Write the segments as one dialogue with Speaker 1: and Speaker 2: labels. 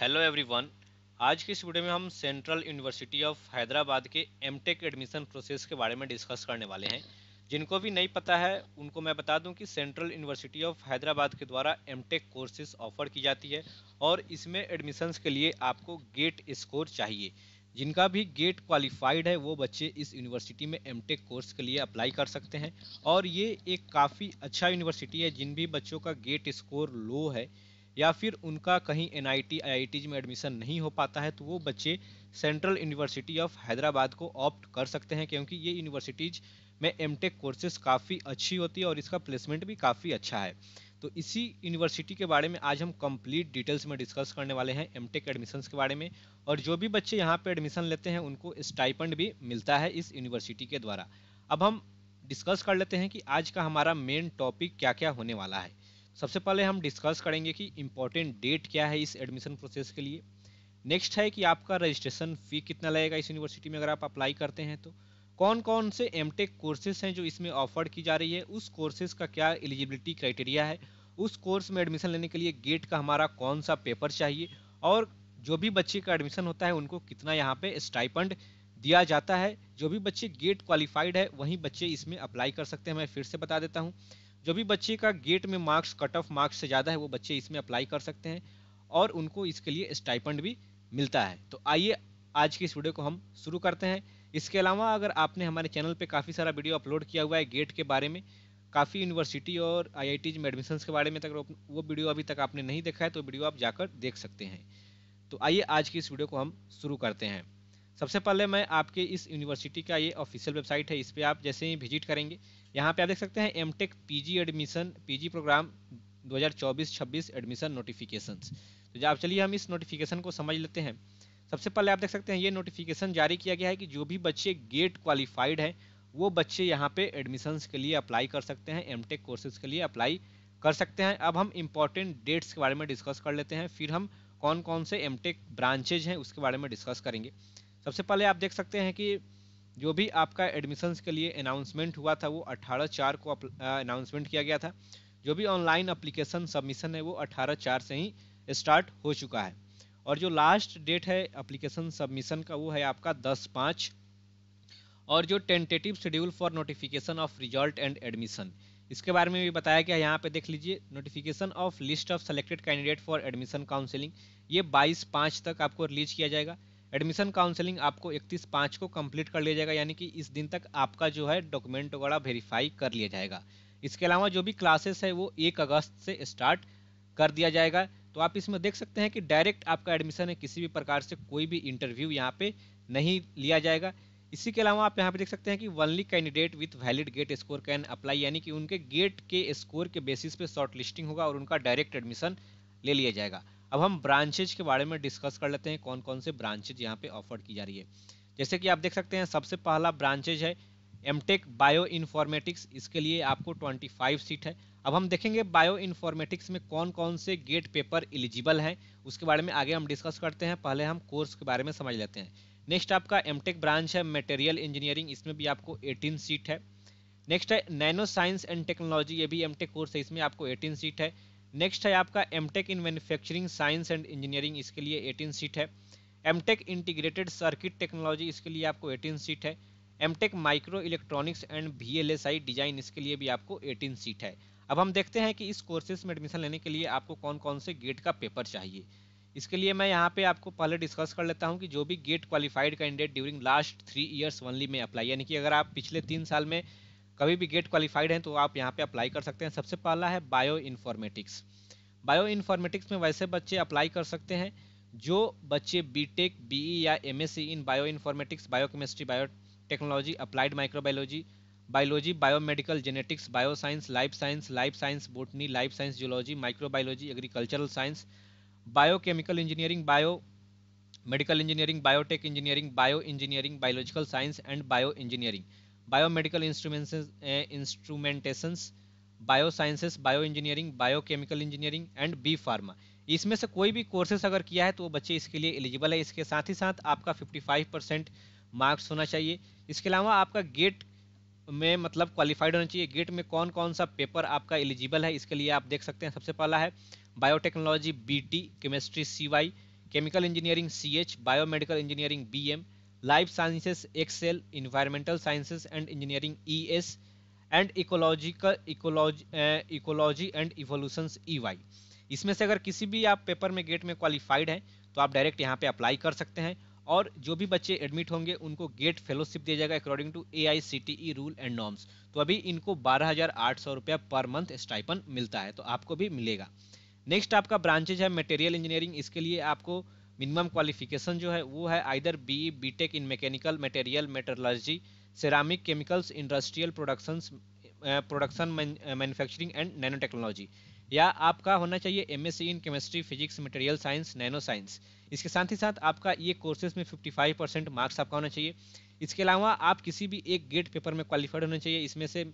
Speaker 1: hello everyone आज की इस वीडियो में हम सेंट्रल यूनिवर्सिटी ऑफ हैदराबाद के एमटेक एडमिशन प्रोसेस के बारे में डिस्कस करने वाले हैं जिनको भी नहीं पता है उनको मैं बता दूं कि सेंट्रल यूनिवर्सिटी ऑफ हैदराबाद के द्वारा एमटेक कोर्सेज ऑफर की जाती है और इसमें एडमिशन्स के लिए आपको गेट स्कोर चाहिए जिनका भी गेट क्वालिफाइड है वो बच्चे इस यूनिवर्सिटी में एम कोर्स के लिए अप्लाई कर सकते हैं और ये एक काफ़ी अच्छा यूनिवर्सिटी है जिन भी बच्चों का गेट स्कोर लो है या फिर उनका कहीं एन आई में एडमिशन नहीं हो पाता है तो वो बच्चे सेंट्रल यूनिवर्सिटी ऑफ हैदराबाद को ऑप्ट कर सकते हैं क्योंकि ये यूनिवर्सिटीज़ में एम कोर्सेज काफ़ी अच्छी होती है और इसका प्लेसमेंट भी काफ़ी अच्छा है तो इसी यूनिवर्सिटी के बारे में आज हम कंप्लीट डिटेल्स में डिस्कस करने वाले हैं एम टेक के बारे में और जो भी बच्चे यहाँ पर एडमिशन लेते हैं उनको स्टाइपेंड भी मिलता है इस यूनिवर्सिटी के द्वारा अब हम डिस्कस कर लेते हैं कि आज का हमारा मेन टॉपिक क्या क्या होने वाला है सबसे पहले हम डिस्कस करेंगे कि इम्पोर्टेंट डेट क्या है इस एडमिशन प्रोसेस के लिए नेक्स्ट है कि आपका रजिस्ट्रेशन फ़ी कितना लगेगा इस यूनिवर्सिटी में अगर आप अप्लाई करते हैं तो कौन कौन से एम टेक कोर्सेज हैं जो इसमें ऑफर्ड की जा रही है उस कोर्सेज का क्या एलिजिबिलिटी क्राइटेरिया है उस कोर्स में एडमिशन लेने के लिए गेट का हमारा कौन सा पेपर चाहिए और जो भी बच्चे का एडमिशन होता है उनको कितना यहाँ पे स्टाइपेंड दिया जाता है जो भी बच्चे गेट क्वालिफाइड है वहीं बच्चे इसमें अप्लाई कर सकते हैं मैं फिर से बता देता हूँ जो भी बच्चे का गेट में मार्क्स कट ऑफ मार्क्स से ज़्यादा है वो बच्चे इसमें अप्लाई कर सकते हैं और उनको इसके लिए स्टाइपेंड भी मिलता है तो आइए आज की इस वीडियो को हम शुरू करते हैं इसके अलावा अगर आपने हमारे चैनल पे काफ़ी सारा वीडियो अपलोड किया हुआ है गेट के बारे में काफ़ी यूनिवर्सिटी और आई में एडमिशन्स के बारे में तक वो वीडियो अभी तक आपने नहीं देखा है तो वीडियो आप जाकर देख सकते हैं तो आइए आज की इस वीडियो को हम शुरू करते हैं सबसे पहले मैं आपके इस यूनिवर्सिटी का ये ऑफिशियल वेबसाइट है इस पर आप जैसे ही विजिट करेंगे यहाँ पे आप देख सकते हैं M Tech P admission P programme 2024-26 admission notification तो जब चलिए हम इस नोटिफिकेशन को समझ लेते हैं सबसे पहले आप देख सकते हैं ये नोटिफिकेशन जारी किया गया है कि जो भी बच्चे गेट क्वालिफाइड हैं वो बच्चे यहाँ पे एडमिशन्स के लिए अप्लाई कर सकते हैं एम टेक कोर्सेज के लिए अप्लाई कर सकते हैं अब हम इम्पॉर्टेंट डेट्स के बारे में डिस्कस कर लेते हैं फिर हम कौन कौन से एम टेक ब्रांचेज हैं उसके बारे में डिस्कस करेंगे सबसे पहले आप देख सकते हैं कि जो भी आपका एडमिशन्स के लिए अनाउंसमेंट हुआ था वो अठारह चार को अनाउंसमेंट किया गया था जो भी ऑनलाइन अप्लीकेशन सबमिशन है वो अठारह चार से ही स्टार्ट हो चुका है और जो लास्ट डेट है अप्लीकेशन सबमिशन का वो है आपका दस पाँच और जो tentative schedule for notification of result and admission इसके बारे में भी बताया गया यहाँ पे देख लीजिए notification of list of selected candidate for admission counselling ये 22 पाँच तक आपको रिलीज किया जाएगा एडमिशन काउंसलिंग आपको इकतीस पाँच को कंप्लीट कर लिया जाएगा यानी कि इस दिन तक आपका जो है डॉक्यूमेंट वगैरह वेरीफाई कर लिया जाएगा इसके अलावा जो भी क्लासेस है वो एक अगस्त से स्टार्ट कर दिया जाएगा तो आप इसमें देख सकते हैं कि डायरेक्ट आपका एडमिशन है किसी भी प्रकार से कोई भी इंटरव्यू यहाँ पे नहीं लिया जाएगा इसी के अलावा आप यहाँ पे देख सकते हैं कि only candidate with valid GATE score can apply यानी कि उनके गेट के स्कोर के बेसिस पे शॉर्ट लिस्टिंग होगा और उनका डायरेक्ट एडमिशन ले लिया जाएगा अब हम ब्रांचेज के बारे में डिस्कस कर लेते हैं कौन कौन से ब्रांचेज यहाँ पे ऑफर की जा रही है जैसे कि आप देख सकते हैं सबसे पहला ब्रांचेज है एम टेक बायो इन्फॉर्मेटिक्स इसके लिए आपको 25 सीट है अब हम देखेंगे बायो इन्फॉर्मेटिक्स में कौन कौन से गेट पेपर एलिजिबल हैं उसके बारे में आगे हम डिस्कस करते हैं पहले हम कोर्स के बारे में समझ लेते हैं नेक्स्ट आपका एम टेक ब्रांच है मटेरियल इंजीनियरिंग इसमें भी आपको 18 सीट है नेक्स्ट है नैनो साइंस एंड टेक्नोलॉजी ये भी एम कोर्स है इसमें आपको एटीन सीट है नेक्स्ट है आपका M Tech in manufacturing science and engineering इसके लिए 18 सीट है M Tech integrated circuit technology इसके लिए आपको 18 सीट है M Tech micro electronics and V L S I design इसके लिए भी आपको 18 सीट है अब हम देखते हैं कि इस कोर्सेज में एडमिशन लेने के लिए आपको कौन कौन से गेट का पेपर चाहिए इसके लिए मैं यहाँ पे आपको पहले डिस्कस कर लेता हूँ कि जो भी GATE qualified candidate during last three years only में अप्लाई यानी कि अगर आप पिछले तीन साल में कभी भी गेट क्वालिफाइड हैं तो आप यहाँ पे अप्लाई कर सकते हैं सबसे पहला है बायो इन्फॉर्मेटिक्स बायो इन्फॉर्मेटिक्स में वैसे बच्चे अप्लाई कर सकते हैं जो बच्चे बी टेक बी या M S C in bio informatics bio chemistry bio technology applied microbiology biology biomedical genetics bio science life science life science botany life science micro microbiology agricultural science biochemical engineering bio medical engineering biotech engineering bio engineering biological science and bio engineering biomedical instrumentations biosciences bio engineering biochemical engineering and B pharma इसमें से कोई भी courses अगर किया है तो वो बच्चे इसके लिए एलिजिबल है इसके साथ ही साथ आपका 55 परसेंट मार्क्स होना चाहिए इसके अलावा आपका गेट में मतलब क्वालिफाइड होना चाहिए गेट में कौन कौन सा पेपर आपका एलिजिबल है इसके लिए आप देख सकते हैं सबसे पहला है biotechnology B chemistry C chemical engineering C biomedical engineering B life sciences excel environmental sciences and engineering es and ecological ecology and evolution E Y इसमें से अगर किसी भी आप पेपर में गेट में क्वालिफाइड हैं तो आप डायरेक्ट यहाँ पे अप्लाई कर सकते हैं और जो भी बच्चे एडमिट होंगे उनको गेट फेलोशिप दिया जाएगा according to A I C T E rule and norms तो अभी इनको बारह हज़ार आठ सौ रुपया पर मंथ स्टाइपन मिलता है तो आपको भी मिलेगा नेक्स्ट आपका ब्रांचेज है मटेरियल इंजीनियरिंग इसके लिए आपको मिनिमम क्वालिफिकेशन जो है वो है either B B tech in mechanical material metallurgy ceramic chemicals industrial production production manufacturing and nano technology या आपका होना चाहिए M in chemistry physics material science nano science इसके साथ ही साथ आपका ये कोर्सेज में 55 परसेंट मार्क्स आपका होना चाहिए इसके अलावा आप किसी भी एक गेट पेपर में क्वालिफाइड होना चाहिए इसमें से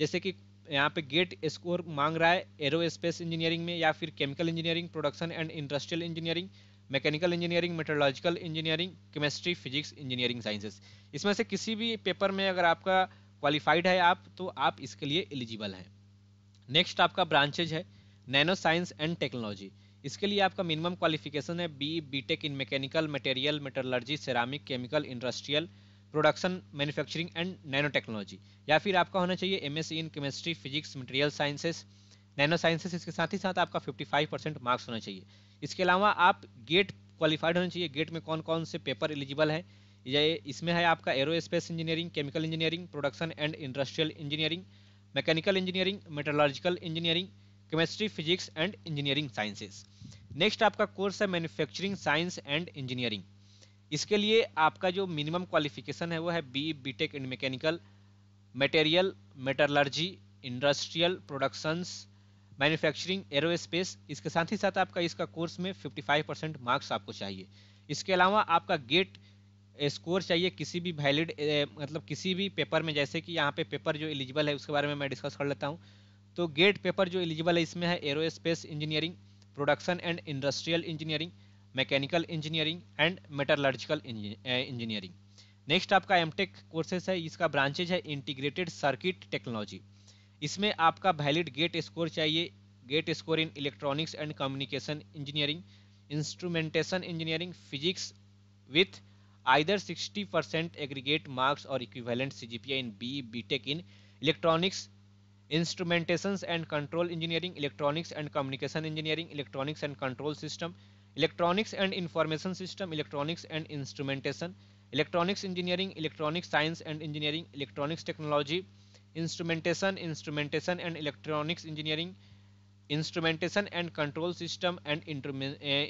Speaker 1: जैसे कि यहाँ पे गेट स्कोर मांग रहा है एरो स्पेस इंजीनियरिंग में या फिर chemical engineering production and industrial engineering mechanical engineering metrological engineering chemistry physics engineering sciences इसमें से किसी भी पेपर में अगर आपका क्वालिफाइड है आप तो आप इसके लिए एलिजिबल हैं नेक्स्ट आपका ब्रांचेज है नैनो साइंस एंड टेक्नोलॉजी इसके लिए आपका मिनिमम क्वालिफिकेशन है B B tech in mechanical material metallurgy ceramic chemical industrial production manufacturing and nano technology या फिर आपका होना चाहिए M in chemistry physics material sciences nano sciences इसके साथ ही साथ आपका 55 परसेंट मार्क्स होना चाहिए इसके अलावा आप गेट क्वालिफाइड होना चाहिए गेट में कौन कौन से पेपर एलिजिबल है ये इसमें है आपका aerospace engineering chemical engineering production and industrial engineering mechanical engineering metallurgical engineering chemistry physics and engineering sciences next आपका कोर्स है मैन्युफैक्चरिंग साइंस एंड इंजीनियरिंग इसके लिए आपका जो मिनिमम क्वालिफिकेशन है वो है B B tech and mechanical material metallurgy industrial productions manufacturing aerospace इसके साथ ही साथ आपका इसका कोर्स में 55 परसेंट मार्क्स आपको चाहिए इसके अलावा आपका गेट स्कोर चाहिए किसी भी वैलिड मतलब किसी भी पेपर में जैसे कि यहाँ पे पेपर जो एलिजिबल है उसके बारे में मैं डिस्कस कर लेता हूँ तो गेट पेपर जो एलिजिबल है इसमें है aerospace engineering production and industrial engineering mechanical engineering and metallurgical engineering next आपका एम कोर्सेज है इसका ब्रांचेज है इंटीग्रेटेड सर्किट टेक्नोलॉजी इसमें आपका वैलिड गेट स्कोर चाहिए GATE score in electronics and communication engineering instrumentation engineering physics with either 60 percent aggregate marks और equivalent CGPA in B B in electronics instrumentation and control engineering electronics and communication engineering electronics and control system electronics and information system electronics and instrumentation electronics engineering electronics science and engineering electronics technology instrumentation instrumentation and electronics engineering instrumentation and control system and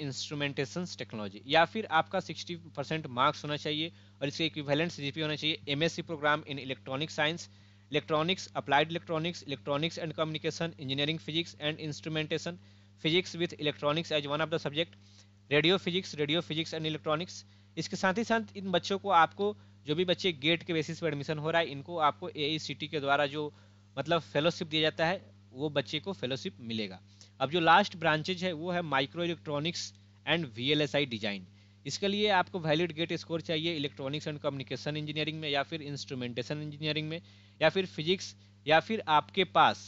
Speaker 1: instrumentation technology या फिर आपका 60 percent marks होना चाहिए और इसके equivalent CGPA होना चाहिए MSc program in electronic science electronics applied electronics electronics and communication engineering physics and instrumentation physics with electronics as one of the subject radio physics radio physics and electronics इसके साथ ही साथ इन बच्चों को आपको जो भी बच्चे गेट के बेसिस पर एडमिशन हो रहा है इनको आपको ए के द्वारा जो मतलब फेलोशिप दिया जाता है वो बच्चे को फेलोशिप मिलेगा अब जो लास्ट ब्रांचेज है वो है micro electronics and V design इसके लिए आपको वैलिड गेट स्कोर चाहिए इलेक्ट्रॉनिक्स एंड कम्युनिकेशन इंजीनियरिंग में या फिर इंस्ट्रूमेंटेशन इंजीनियरिंग में या फिर फिजिक्स या फिर आपके पास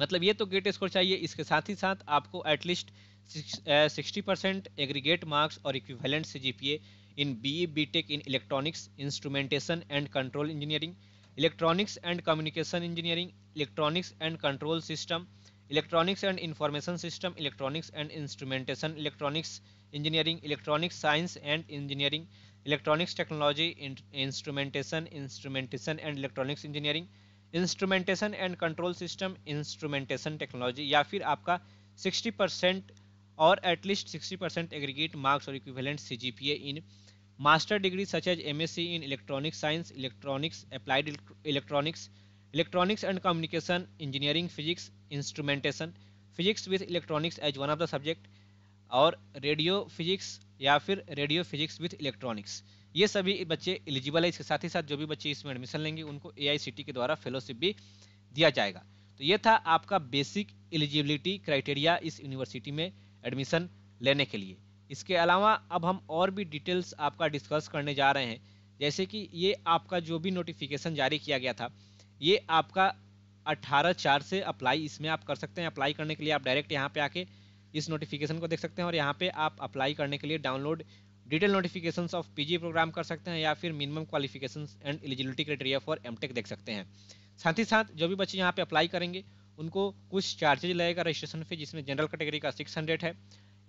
Speaker 1: मतलब ये तो गेट स्कोर चाहिए इसके साथ ही साथ आपको at least sixty percent aggregate marks और equivalent CGPA in BE BTech in Electronics, Instrumentation and Control Engineering, Electronics and Communication Engineering, Electronics and Control System, Electronics and Information System, Electronics and Instrumentation, Electronics Engineering, Electronics Science and Engineering, Electronics Technology, in Instrumentation, Instrumentation and Electronics Engineering, Instrumentation and Control System, Instrumentation Technology या फिर आपका 60 or और least 60 percent aggregate marks or equivalent CGPA in master degree such as M S C in electronic science electronics applied electronics electronics and communication engineering physics instrumentation physics with electronics as one of the subject और radio physics या फिर radio physics with electronics ये सभी बच्चे eligible है इसके साथ ही साथ जो भी बच्चे इसमें एडमिशन लेंगे उनको ए के द्वारा फेलोशिप भी दिया जाएगा तो ये था आपका बेसिक एलिजिबिलिटी क्राइटेरिया इस यूनिवर्सिटी में एडमिशन लेने के लिए इसके अलावा अब हम और भी डिटेल्स आपका डिस्कस करने जा रहे हैं जैसे कि ये आपका जो भी नोटिफिकेशन जारी किया गया था ये आपका 18 चार से अप्लाई इसमें आप कर सकते हैं अप्लाई करने के लिए आप डायरेक्ट यहाँ पे आके इस नोटिफिकेशन को देख सकते हैं और यहाँ पे आप अप्लाई करने के लिए download detail notification of PG program कर सकते हैं या फिर minimum qualification and eligibility criteria for MTech देख सकते हैं साथ ही साथ जो भी बच्चे यहाँ पे अप्लाई करेंगे उनको कुछ चार्जेज लगेगा रजिस्ट्रेशन फी जिसमें जनरल कैटेगरी का सिक्स हंड्रेड है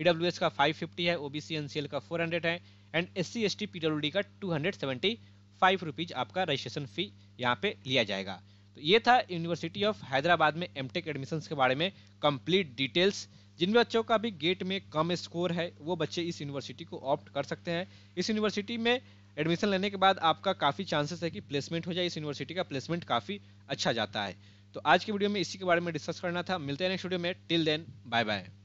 Speaker 1: ईडब्ल्यू e का 550 है ओबीसी एनसीएल का 400 है and S C S T का टू हंड्रेड आपका रजिस्ट्रेशन फी यहाँ पे लिया जाएगा तो ये था यूनिवर्सिटी ऑफ हैदराबाद में एम टेक के बारे में कंप्लीट डिटेल्स जिन बच्चों का भी गेट में कम स्कोर है वो बच्चे इस यूनिवर्सिटी को ऑप्ट कर सकते हैं इस यूनिवर्सिटी में एडमिशन लेने के बाद आपका काफ़ी चांसेस है कि प्लेसमेंट हो जाए इस यूनिवर्सिटी का प्लेसमेंट काफ़ी अच्छा जाता है तो आज की वीडियो में इसी के बारे में डिस्कस करना था मिलते हैं नेक्स्ट वीडियो में टिल देन बाय बाय